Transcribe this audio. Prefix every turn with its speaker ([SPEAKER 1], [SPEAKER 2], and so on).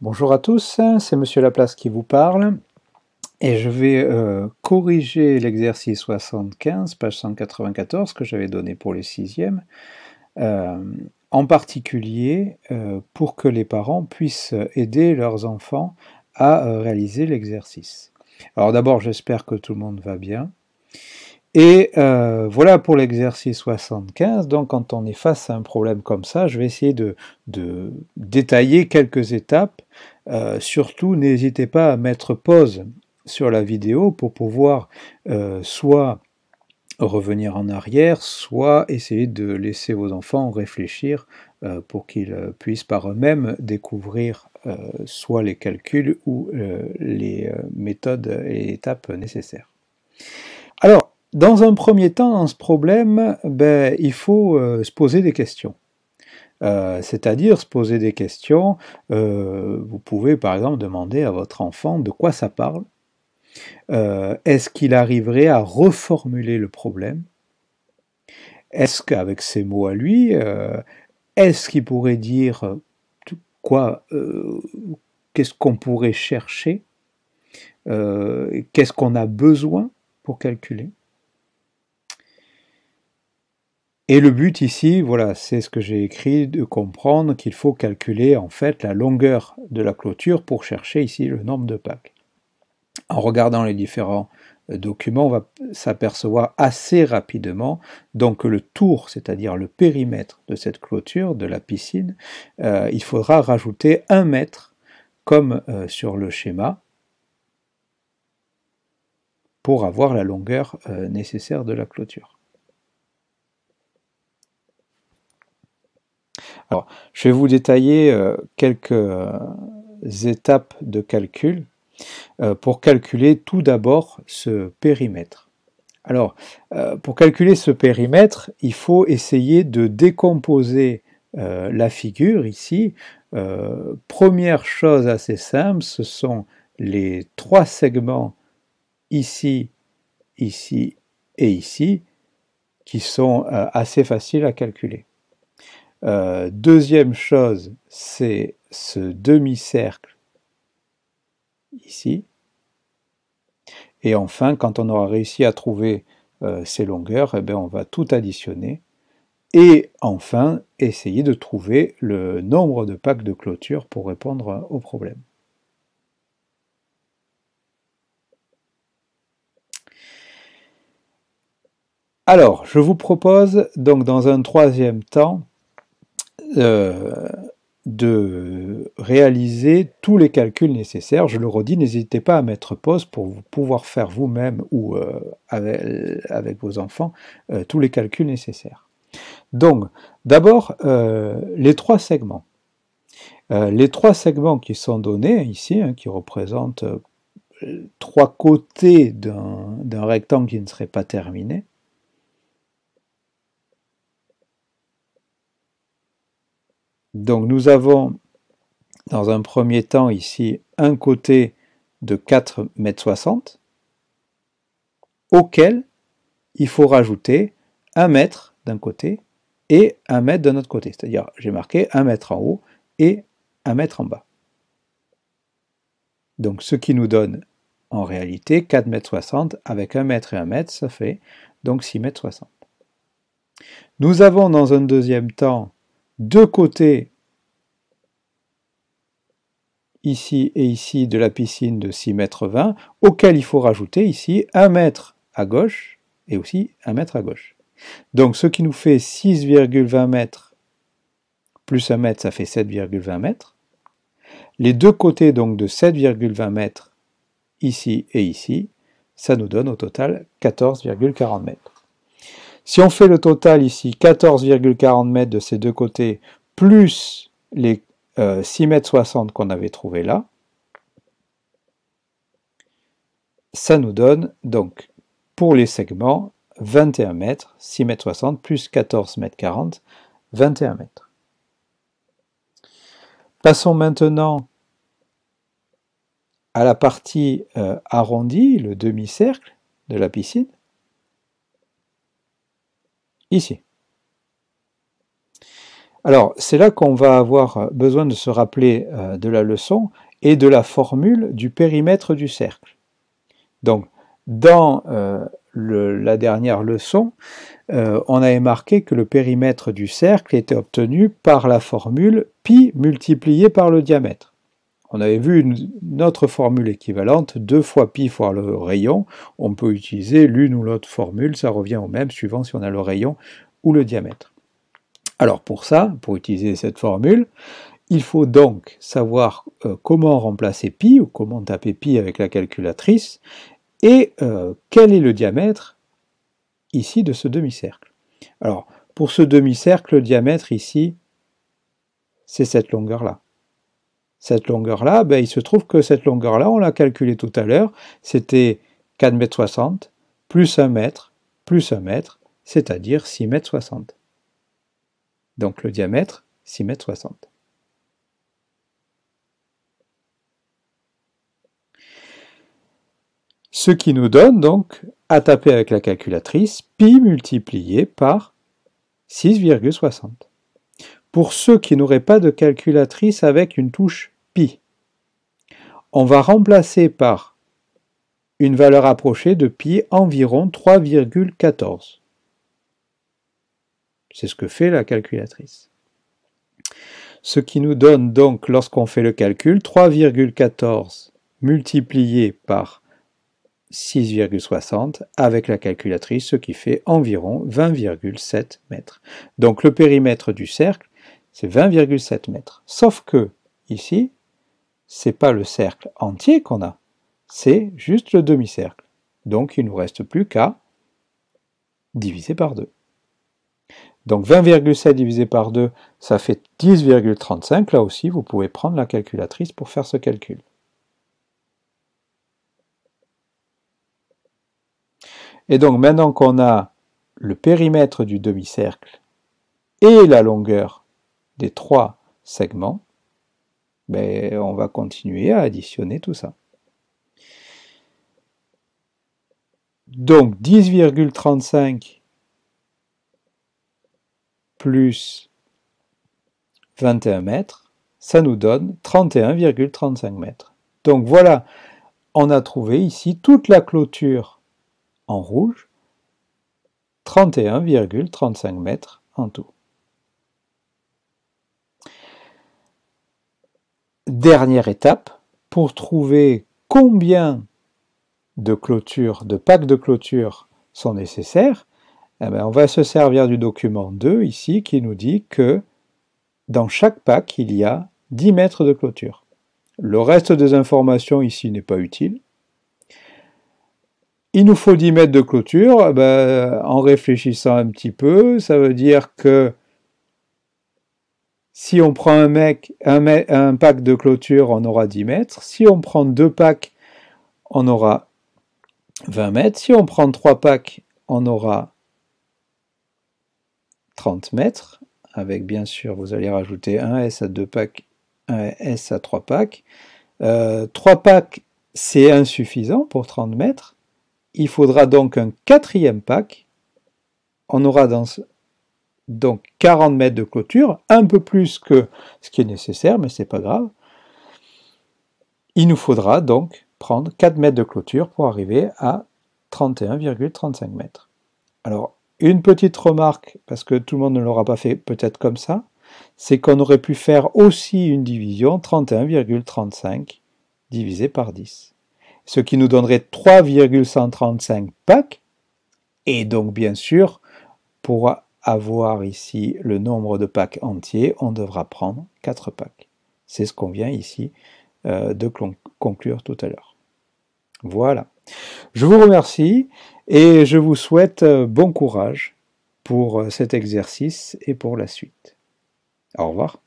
[SPEAKER 1] Bonjour à tous, c'est Monsieur Laplace qui vous parle et je vais euh, corriger l'exercice 75, page 194 que j'avais donné pour les sixièmes, euh, en particulier euh, pour que les parents puissent aider leurs enfants à réaliser l'exercice. Alors d'abord j'espère que tout le monde va bien. Et euh, voilà pour l'exercice 75. Donc quand on est face à un problème comme ça, je vais essayer de, détailler quelques étapes. Euh, surtout, n'hésitez pas à mettre pause sur la vidéo pour pouvoir euh, soit revenir en arrière, soit essayer de laisser vos enfants réfléchir pour qu'ils puissent par eux-mêmes découvrir soit les calculs ou les méthodes et étapes nécessaires. Dans un premier temps, dans ce problème, ben, il faut euh, se poser des questions. Euh, c'est-à-dire se poser des questions. Euh, vous pouvez par exemple demander à votre enfant de quoi ça parle. Est-ce qu'il arriverait à reformuler le problème Est-ce qu'avec ces mots à lui, est-ce qu'il pourrait dire quoi Qu'est-ce qu'on pourrait chercher Qu'est-ce qu'on a besoin pour calculer Et le but ici, voilà, c'est ce que j'ai écrit, de comprendre qu'il faut calculer en fait la longueur de la clôture pour chercher ici le nombre de packs. En regardant les différents euh, documents, on va s'apercevoir assez rapidement donc que le tour, c'est-à-dire le périmètre de cette clôture, de la piscine, euh, il faudra rajouter un mètre comme euh, sur le schéma pour avoir la longueur nécessaire de la clôture. je vais vous détailler euh, quelques euh, étapes de calcul euh, pour calculer tout d'abord ce périmètre. Alors, pour calculer ce périmètre, il faut essayer de décomposer la figure ici. première chose assez simple, ce sont les trois segments ici, ici et ici qui sont assez faciles à calculer. Euh, deuxième chose, c'est ce demi-cercle ici. Et enfin, quand on aura réussi à trouver euh, ces longueurs, eh bien, on va tout additionner. Et enfin, essayer de trouver le nombre de packs de clôture pour répondre au problème. Alors, je vous propose donc dans un troisième temps euh, de réaliser tous les calculs nécessaires. Je le redis, n'hésitez pas à mettre pause pour pouvoir faire vous-même ou euh, avec, vos enfants euh, tous les calculs nécessaires. Donc, d'abord, les trois segments. les trois segments qui sont donnés ici, hein, qui représentent trois côtés d'un rectangle qui ne serait pas terminé, Donc nous avons dans un premier temps ici un côté de 4 m auquel il faut rajouter 1 mètre d'un côté et 1 mètre d'un autre côté. C'est-à-dire j'ai marqué 1 mètre en haut et 1 mètre en bas. Donc ce qui nous donne en réalité 4 m avec 1 mètre et 1 mètre, ça fait donc 6 m 60. Nous avons dans un deuxième temps deux côtés, ici et ici, de la piscine de 6 m, 20, auquel il faut rajouter ici 1 mètre à gauche et aussi 1 mètre à gauche. Donc ce qui nous fait 6,20 m plus 1 m, ça fait 7,20 m. Les deux côtés donc de 7,20 m, ici et ici, ça nous donne au total 14,40 mètres. Si on fait le total ici, 14,40 mètres de ces deux côtés, plus les 6,60 euh, 6 mètres qu'on avait trouvé là, ça nous donne donc pour les segments 21 mètres, 6 mètres plus 14 mètres 40, 21 mètres. Passons maintenant à la partie euh, arrondie, le demi-cercle de la piscine ici. Alors, c'est là qu'on va avoir euh, besoin de se rappeler euh, de la leçon et de la formule du périmètre du cercle. Donc, dans euh, la dernière leçon, on avait marqué que le périmètre du cercle était obtenu par la formule pi multiplié par le diamètre. On avait vu une, autre formule équivalente, 2 fois pi fois le rayon. On peut utiliser l'une ou l'autre formule, ça revient au même suivant si on a le rayon ou le diamètre. Alors pour ça, pour utiliser cette formule, il faut donc savoir euh, comment remplacer pi ou comment taper pi avec la calculatrice et euh, quel est le diamètre ici de ce demi-cercle. Alors pour ce demi-cercle, le diamètre ici, c'est cette longueur-là cette longueur-là, ben, il se trouve que cette longueur-là, on l'a calculée tout à l'heure, c'était 4,60 m plus 1 m plus 1 m, c'est-à-dire 6,60 m. Donc le diamètre, 6,60 m. Ce qui nous donne donc, à taper avec la calculatrice, pi multiplié par 6,60 pour ceux qui n'auraient pas de calculatrice avec une touche pi. On va remplacer par une valeur approchée de pi environ 3,14. C'est ce que fait la calculatrice. Ce qui nous donne donc, lorsqu'on fait le calcul, 3,14 multiplié par 6,60 avec la calculatrice, ce qui fait environ 20,7 mètres. Donc le périmètre du cercle c'est 20,7 mètres. Sauf que, ici, c'est pas le cercle entier qu'on a, c'est juste le demi-cercle. Donc il ne nous reste plus qu'à diviser par 2. Donc 20,7 divisé par 2, ça fait 10,35. Là aussi, vous pouvez prendre la calculatrice pour faire ce calcul. Et donc maintenant qu'on a le périmètre du demi-cercle et la longueur des trois segments, mais ben, on va continuer à additionner tout ça. Donc 10,35 plus 21 mètres, ça nous donne 31,35 mètres. Donc voilà, on a trouvé ici toute la clôture en rouge, 31,35 mètres en tout. dernière étape pour trouver combien de clôtures, de packs de clôture sont nécessaires, eh ben, on va se servir du document 2 ici qui nous dit que dans chaque pack, il y a 10 mètres de clôture. Le reste des informations ici n'est pas utile. Il nous faut 10 mètres de clôture. Eh ben, en réfléchissant un petit peu, ça veut dire que si on prend un, mec, un, pack de clôture, on aura 10 mètres. Si on prend deux packs, on aura 20 mètres. Si on prend trois packs, on aura 30 mètres. Avec bien sûr, vous allez rajouter un S à deux packs, un S à trois packs. Euh, trois packs, c'est insuffisant pour 30 mètres. Il faudra donc un quatrième pack. On aura dans, donc 40 mètres de clôture, un peu plus que ce qui est nécessaire, mais ce n'est pas grave. Il nous faudra donc prendre 4 mètres de clôture pour arriver à 31,35 mètres. Alors, une petite remarque, parce que tout le monde ne l'aura pas fait peut-être comme ça, c'est qu'on aurait pu faire aussi une division 31,35 divisé par 10. Ce qui nous donnerait 3,135 packs. Et donc, bien sûr, pour avoir ici le nombre de packs entiers, on devra prendre 4 packs. C'est ce qu'on vient ici euh, de conclure tout à l'heure. Voilà. Je vous remercie et je vous souhaite euh, bon courage pour euh, cet exercice et pour la suite. Au revoir.